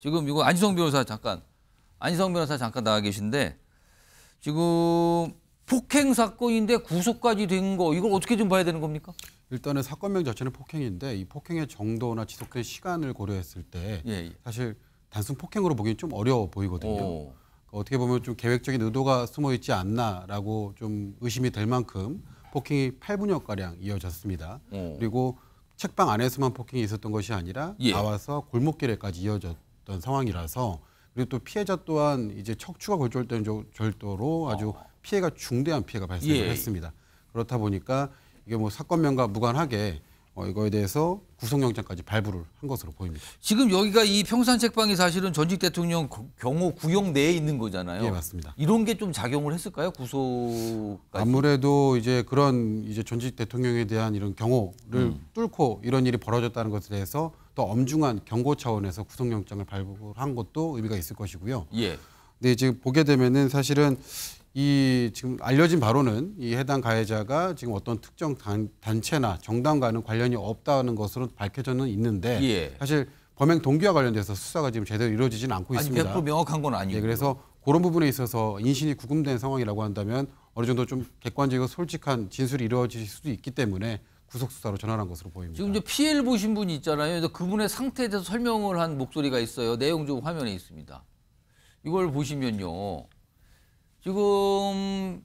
지금 이거 안지성 변호사 잠깐 안지성 변호사 잠깐 나와 계신데 지금 폭행 사건인데 구속까지 된 거 이걸 어떻게 좀 봐야 되는 겁니까? 일단은 사건명 자체는 폭행인데 이 폭행의 정도나 지속된 시간을 고려했을 때 예, 예. 사실 단순 폭행으로 보기엔 좀 어려워 보이거든요. 오. 그러니까 어떻게 보면 좀 계획적인 의도가 숨어 있지 않나라고 좀 의심이 될 만큼 폭행이 8분여 가량 이어졌습니다. 오. 그리고 책방 안에서만 폭행이 있었던 것이 아니라 예. 나와서 골목길에까지 이어졌. 어떤 상황이라서 그리고 또 피해자 또한 이제 척추가 골절된 절도로 아주 어. 피해가 중대한 피해가 발생을 예. 했습니다. 그렇다 보니까 이게 뭐 사건명과 무관하게 어, 이거에 대해서 구속영장까지 발부를 한 것으로 보입니다. 지금 여기가 이 평산책방이 사실은 전직 대통령 경호 구역 내에 있는 거잖아요. 예, 맞습니다. 이런 게 좀 작용을 했을까요? 구속 아무래도 이제 그런 이제 전직 대통령에 대한 이런 경호를 음. 뚫고 이런 일이 벌어졌다는 것에 대해서 또 엄중한 경고 차원에서 구속영장을 발부한 것도 의미가 있을 것이고요. 예. 근 지금 보게 되면은 사실은 이 지금 알려진 바로는 이 해당 가해자가 지금 어떤 특정 단, 단체나 정당과는 관련이 없다는 것으로 밝혀져는 있는데 예. 사실 범행 동기와 관련돼서 수사가 지금 제대로 이루어지지는 않고 있습니다. 100% 명확한 건 아니고. 예, 그래서 그런 부분에 있어서 인신이 구금된 상황이라고 한다면 어느 정도 좀 객관적이고 솔직한 진술이 이루어질 수도 있기 때문에 구속 수사로 전환한 것으로 보입니다. 지금 이제 피해를 보신 분이 있잖아요. 그분의 상태에 대해서 설명을 한 목소리가 있어요. 내용 좀 화면에 있습니다. 이걸 보시면요. 지금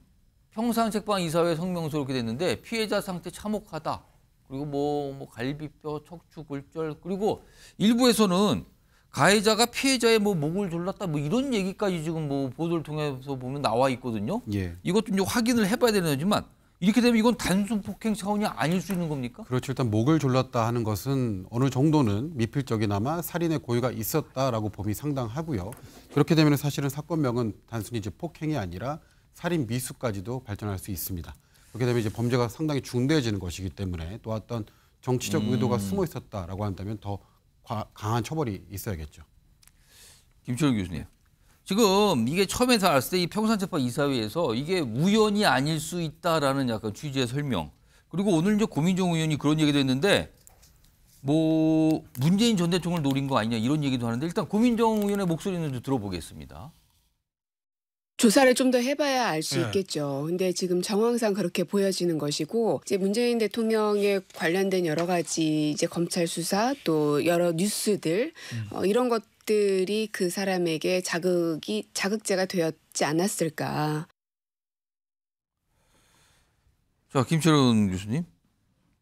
평상책방 이사회 성명서로 이렇게 됐는데 피해자 상태 참혹하다. 그리고 뭐, 뭐 갈비뼈, 척추, 골절 그리고 일부에서는 가해자가 피해자의 뭐 목을 졸랐다 뭐 이런 얘기까지 지금 뭐 보도를 통해서 보면 나와 있거든요. 예. 이것도 이제 확인을 해봐야 되는 거지만 이렇게 되면 이건 단순 폭행 차원이 아닐 수 있는 겁니까? 그렇죠. 일단 목을 졸랐다 하는 것은 어느 정도는 미필적이나마 살인의 고의가 있었다라고 범위 상당하고요. 그렇게 되면 사실은 사건명은 단순히 이제 폭행이 아니라 살인 미수까지도 발전할 수 있습니다. 그렇게 되면 이제 범죄가 상당히 중대해지는 것이기 때문에 또 어떤 정치적 음. 의도가 음. 숨어 있었다라고 한다면 더 과, 강한 처벌이 있어야겠죠. 김철 교수님. 지금 이게 처음에 알았을 때 이 평산재판 이사회에서 이게 우연이 아닐 수 있다라는 약간 취지의 설명. 그리고 오늘 이제 고민정 의원이 그런 얘기도 했는데 뭐 문재인 전 대통령을 노린 거 아니냐 이런 얘기도 하는데 일단 고민정 의원의 목소리는 좀 들어보겠습니다. 조사를 좀 더 해봐야 알수 네. 있겠죠. 근데 지금 정황상 그렇게 보여지는 것이고 이제 문재인 대통령에 관련된 여러 가지 이제 검찰 수사 또 여러 뉴스들 음. 어, 이런 것 것들이 그 사람에게 자극이 자극제가 되었지 않았을까. 자 김철은 교수님.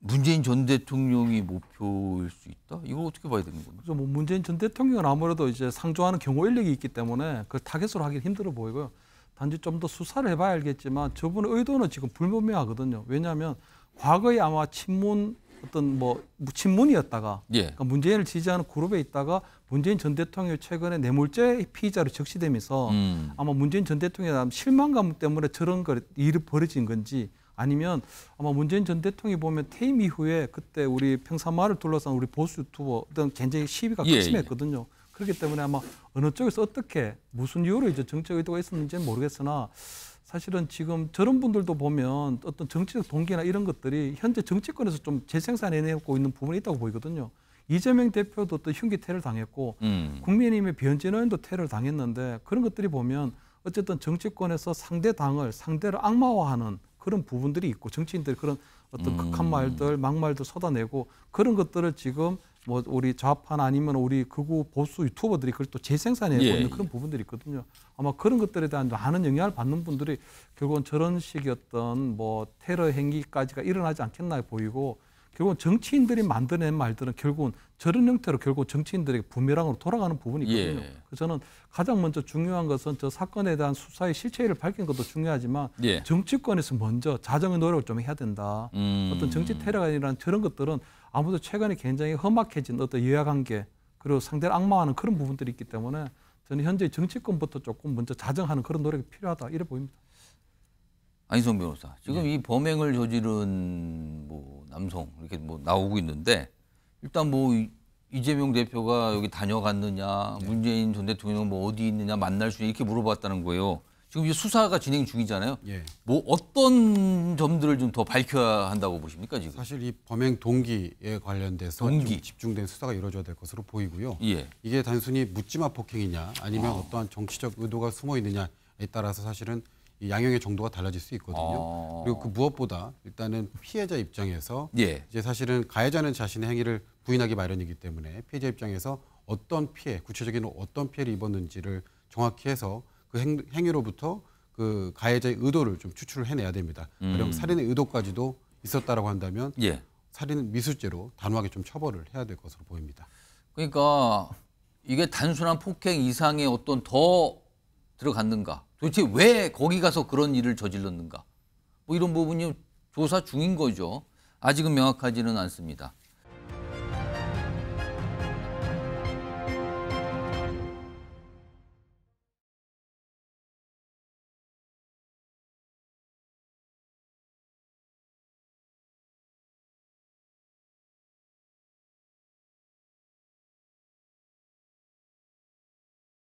문재인 전 대통령이 목표일 수 있다? 이걸 어떻게 봐야 되는 겁니까? 그렇죠. 뭐 문재인 전 대통령은 아무래도 이제 상조하는 경호 인력이 있기 때문에 그 타겟으로 하긴 힘들어 보이고요. 단지 좀 더 수사를 해봐야 알겠지만 저분의 의도는 지금 불분명하거든요. 왜냐하면 과거에 아마 친문 어떤 뭐 친문이었다가 예. 그러니까 문재인을 지지하는 그룹에 있다가 문재인 전 대통령이 최근에 뇌물죄 네 피의자로 적시되면서 음. 아마 문재인 전대통령의 실망감 때문에 저런 걸 일이 벌어진 건지 아니면 아마 문재인 전 대통령이 보면 퇴임 이후에 그때 우리 평사마을을 둘러싼 우리 보수 유튜버 어떤 굉장히 시위가 예, 극심했거든요. 그렇기 때문에 아마 어느 쪽에서 어떻게 무슨 이유로 이제 정책 의도가 있었는지는 모르겠으나 사실은 지금 저런 분들도 보면 어떤 정치적 동기나 이런 것들이 현재 정치권에서 좀 재생산해내고 있는 부분이 있다고 보이거든요. 이재명 대표도 또 흉기 테러를 당했고 음. 국민의힘의 변진 의원도 테러를 당했는데 그런 것들이 보면 어쨌든 정치권에서 상대 당을 상대를 악마화하는 그런 부분들이 있고 정치인들 그런 어떤 음. 극한 말들 막말도 쏟아내고 그런 것들을 지금 뭐 우리 좌판 아니면 우리 그구 보수 유튜버들이 그걸 또 재생산해고 예, 는 예. 그런 예. 부분들이 있거든요. 아마 그런 것들에 대한 많은 영향을 받는 분들이 결국은 저런 식의 어떤 뭐 테러 행위까지가 일어나지 않겠나 보이고 결국은 정치인들이 만들어낸 말들은 결국은 저런 형태로 결국 정치인들에게 부메랑으로 돌아가는 부분이 거든요 예. 그래서 저는 가장 먼저 중요한 것은 저 사건에 대한 수사의 실체를 밝힌 것도 중요하지만 예. 정치권에서 먼저 자정의 노력을 좀 해야 된다. 음. 어떤 정치 테러가 아니라 저런 것들은 아무도 최근에 굉장히 험악해진 어떤 여야관계 그리고 상대를 악마하는 그런 부분들이 있기 때문에 저는 현재 정치권부터 조금 먼저 자정하는 그런 노력이 필요하다 이래 보입니다. 안희성 변호사 지금 네. 이 범행을 저지른 뭐 남성 이렇게 뭐 나오고 있는데 일단 뭐 이재명 대표가 여기 다녀갔느냐 네. 문재인 전 대통령 뭐 어디 있느냐 만날 수 이렇게 물어봤다는 거예요. 지금 이제 수사가 진행 중이잖아요. 예. 뭐 어떤 점들을 좀 더 밝혀야 한다고 보십니까 지금? 사실 이 범행 동기에 관련돼서 동기. 집중된 수사가 이루어져야 될 것으로 보이고요. 예. 이게 단순히 묻지마 폭행이냐 아니면 아. 어떠한 정치적 의도가 숨어 있느냐에 따라서 사실은 양형의 정도가 달라질 수 있거든요. 아. 그리고 그 무엇보다 일단은 피해자 입장에서 예. 이제 사실은 가해자는 자신의 행위를 부인하기 마련이기 때문에 피해자 입장에서 어떤 피해, 구체적인 어떤 피해를 입었는지를 정확히 해서 그 행, 행위로부터 그 가해자의 의도를 좀 추출을 해내야 됩니다. 음. 가령 살인의 의도까지도 있었다라고 한다면 예. 살인 미수죄로 단호하게 좀 처벌을 해야 될 것으로 보입니다. 그러니까 이게 단순한 폭행 이상의 어떤 더 들어갔는가? 도대체 왜 거기 가서 그런 일을 저질렀는가? 뭐 이런 부분이 조사 중인 거죠. 아직은 명확하지는 않습니다.